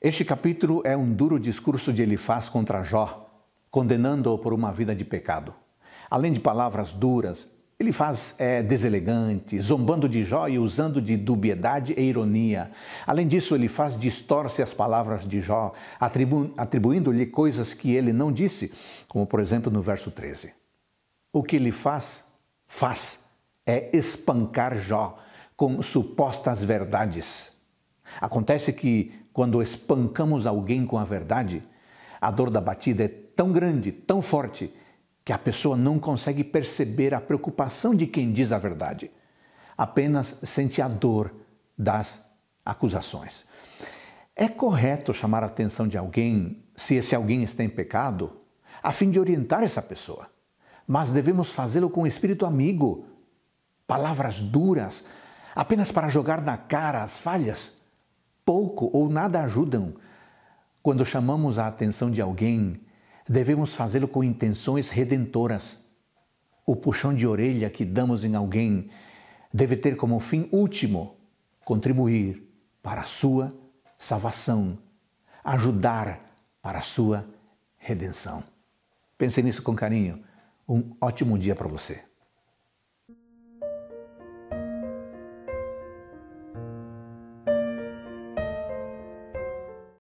Este capítulo é um duro discurso de Elifaz contra Jó, condenando-o por uma vida de pecado. Além de palavras duras, Elifaz é deselegante, zombando de Jó e usando de dubiedade e ironia. Além disso, Elifaz distorce as palavras de Jó, atribu atribuindo-lhe coisas que ele não disse, como por exemplo no verso 13. O que Elifaz faz é espancar Jó com supostas verdades. Acontece que quando espancamos alguém com a verdade, a dor da batida é tão grande, tão forte, que a pessoa não consegue perceber a preocupação de quem diz a verdade. Apenas sente a dor das acusações. É correto chamar a atenção de alguém se esse alguém está em pecado, a fim de orientar essa pessoa. Mas devemos fazê-lo com espírito amigo, palavras duras, apenas para jogar na cara as falhas pouco ou nada ajudam. Quando chamamos a atenção de alguém, devemos fazê-lo com intenções redentoras. O puxão de orelha que damos em alguém deve ter como fim último contribuir para a sua salvação, ajudar para a sua redenção. Pense nisso com carinho. Um ótimo dia para você.